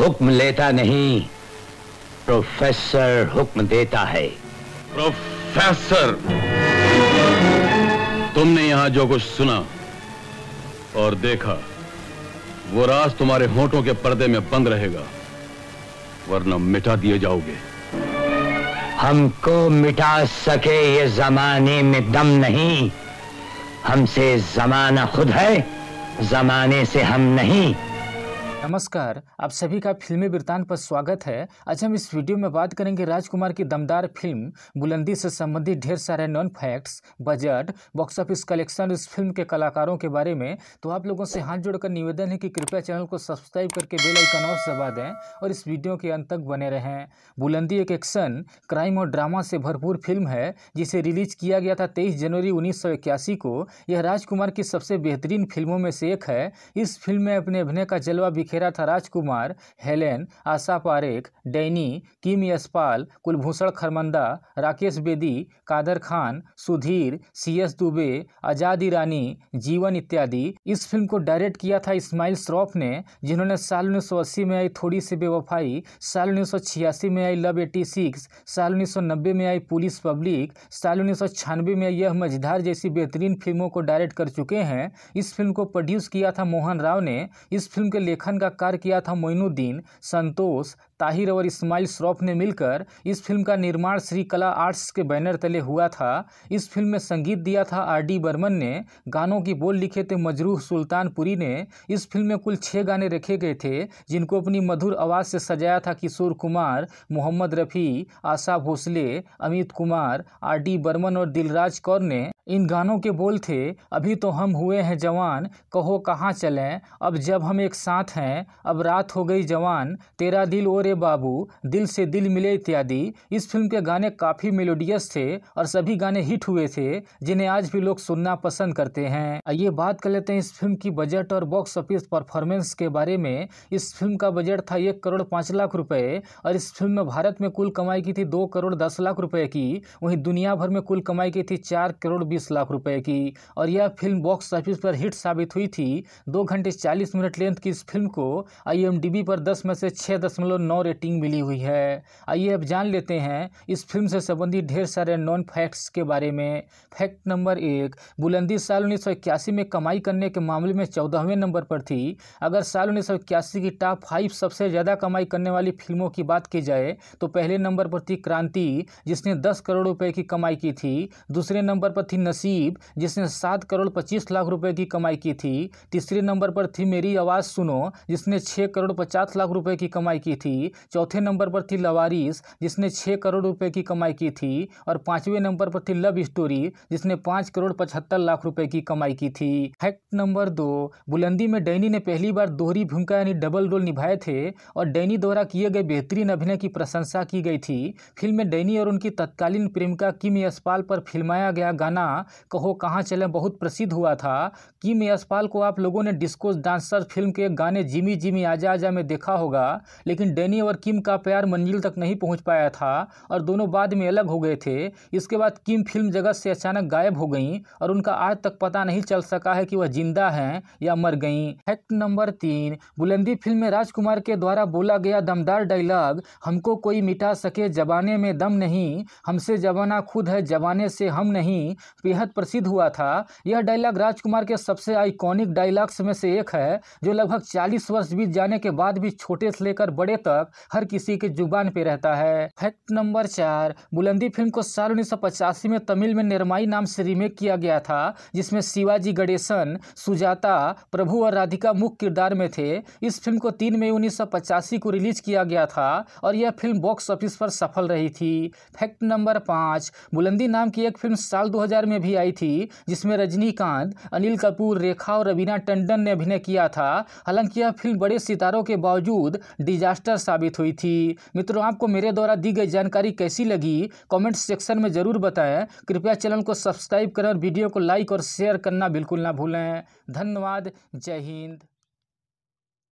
हुक्म लेता नहीं प्रोफेसर हुक्म देता है प्रोफेसर तुमने यहां जो कुछ सुना और देखा वो राज तुम्हारे होठों के पर्दे में बंद रहेगा वरना मिटा दिए जाओगे हमको मिटा सके ये जमाने में दम नहीं हमसे जमाना खुद है जमाने से हम नहीं नमस्कार आप सभी का फिल्मी वृतान पर स्वागत है आज हम इस वीडियो में बात करेंगे राजकुमार की दमदार फिल्म बुलंदी से संबंधित ढेर सारे non facts budget box office collection इस फिल्म के कलाकारों के बारे में तो आप लोगों से हाथ जोड़कर निवेदन है कि कृपया चैनल को सब्सक्राइब करके बेल आइकन और दबा दें और इस वीडियो के अंत तक बने रहें बुलंदी एक एक्शन क्राइम और ड्रामा से भरपूर फिल्म है जिसे रिलीज किया गया था तेईस जनवरी उन्नीस को यह राजकुमार की सबसे बेहतरीन फिल्मों में से एक है इस फिल्म में अपने अभिनय का जलवा बिखेर खेरा राजकुमार हेलेन आशा पारेख डैनी किम यशपाल कुलभूषण खरमंदा राकेश बेदी कादर खान सुधीर सी एस दुबे आजाद ईरानी जीवन इत्यादि इस फिल्म को डायरेक्ट किया था इस्माइल श्रॉफ ने जिन्होंने साल उन्नीस में आई थोड़ी सी बेवफाई साल उन्नीस में आई लव एटी सिक्स साल उन्नीस में आई पुलिस पब्लिक साल उन्नीस में यह मझधार जैसी बेहतरीन फिल्मों को डायरेक्ट कर चुके हैं इस फिल्म को प्रोड्यूस किया था मोहन राव ने इस फिल्म के लेखन का कार्य किया था मोइनुद्दीन संतोष ताहिर और इस्माइल श्रॉफ ने मिलकर इस फिल्म का निर्माण श्री कला आर्ट्स के बैनर तले हुआ था इस फिल्म में संगीत दिया था आर डी बर्मन ने गानों की बोल लिखे थे मजरूह सुल्तानपुरी ने इस फिल्म में कुल छः गाने रखे गए थे जिनको अपनी मधुर आवाज़ से सजाया था किशोर कुमार मोहम्मद रफ़ी आशा भोसले अमित कुमार आर डी बर्मन और दिलराज कौर ने इन गानों के बोल थे अभी तो हम हुए हैं जवान कहो कहाँ चलें अब जब हम एक साथ हैं अब रात हो गई जवान तेरा दिल और रे बाबू दिल से दिल मिले इत्यादि इस फिल्म के गाने काफ़ी मेलोडियस थे और सभी गाने हिट हुए थे जिन्हें आज भी लोग सुनना पसंद करते हैं आइए बात कर लेते हैं इस फिल्म की बजट और बॉक्स ऑफिस परफॉर्मेंस के बारे में इस फिल्म का बजट था एक करोड़ पाँच लाख रुपये और इस फिल्म में भारत में कुल कमाई की थी दो करोड़ दस लाख रुपये की वहीं दुनिया भर में कुल कमाई की थी चार करोड़ बीस लाख रुपये की और यह फिल्म बॉक्स ऑफिस पर हिट साबित हुई थी दो घंटे चालीस मिनट लेंथ की इस फिल्म को आई पर दस में से छः दशमलव नौ नौ रेटिंग मिली हुई है आइए अब जान लेते हैं इस फिल्म से संबंधित ढेर सारे नॉन फैक्ट्स के बारे में फैक्ट नंबर एक बुलंदी साल उन्नीस में कमाई करने के मामले में चौदहवें नंबर पर थी अगर साल उन्नीस की टॉप फाइव सबसे ज़्यादा कमाई करने वाली फिल्मों की बात की जाए तो पहले नंबर पर थी क्रांति जिसने दस करोड़ रुपये की कमाई की थी दूसरे नंबर पर थी नसीब जिसने सात करोड़ पच्चीस लाख रुपये की कमाई की थी तीसरे नंबर पर थी मेरी आवाज़ सुनो जिसने छः करोड़ पचास लाख रुपए की कमाई की थी चौथे नंबर पर थी लवारिस जिसने छः करोड़ रुपए की कमाई की थी और पाँचवें नंबर पर थी लव स्टोरी जिसने पाँच करोड़ पचहत्तर लाख रुपए की कमाई की थी फैक्ट नंबर दो बुलंदी में डैनी ने पहली बार दोहरी भूमिका यानी डबल रोल निभाए थे और डैनी द्वारा किए गए बेहतरीन अभिनय की प्रशंसा की गई थी फिल्म में डैनी और उनकी तत्कालीन प्रेमिका किम यशपाल पर फिल्माया गया गाना कहो कहाँ चले बहुत प्रसिद्ध हुआ था किम यशपाल को आप लोगों ने डिस्को डांसर फिल्म के गाने जिमी जिमी आजा आजा में देखा होगा लेकिन डैनी जेनी और किम का प्यार मंजिल तक नहीं पहुंच पाया था और दोनों बाद में अलग हो गए थे इसके बाद किम फिल्म जगत से अचानक गायब हो गईं और उनका आज तक पता नहीं चल सका है कि वह जिंदा हैं या मर गईं फैक्ट नंबर तीन बुलंदी फिल्म में राजकुमार के द्वारा बोला गया दमदार डायलॉग हमको कोई मिटा सके जबाने में दम नहीं हमसे जबाना खुद है जबाने से हम नहीं बेहद प्रसिद्ध हुआ था यह डायलॉग राजकुमार के सबसे आइकॉनिक डायलॉग्स में से एक है जो लगभग चालीस वर्ष बीत जाने के बाद भी छोटे से लेकर बड़े तक किताब हर किसी के जुबान पे रहता है फैक्ट नंबर चार बुलंदी फिल्म को साल उन्नीस में तमिल में निर्माई नाम से रीमेक किया गया था जिसमें शिवाजी गणेशन सुजाता प्रभु और राधिका मुख्य किरदार में थे इस फिल्म को तीन मई उन्नीस को रिलीज किया गया था और यह फिल्म बॉक्स ऑफिस पर सफल रही थी फैक्ट नंबर पाँच बुलंदी नाम की एक फिल्म साल 2000 में भी आई थी जिसमें रजनीकांत अनिल कपूर रेखा और रवीना टंडन ने अभिनय किया था हालांकि यह फिल्म बड़े सितारों के बावजूद डिजास्टर साबित साबित हुई थी मित्रों आपको मेरे द्वारा दी गई जानकारी कैसी लगी कमेंट सेक्शन में ज़रूर बताएं कृपया चैनल को सब्सक्राइब करें और वीडियो को लाइक और शेयर करना बिल्कुल ना भूलें धन्यवाद जय हिंद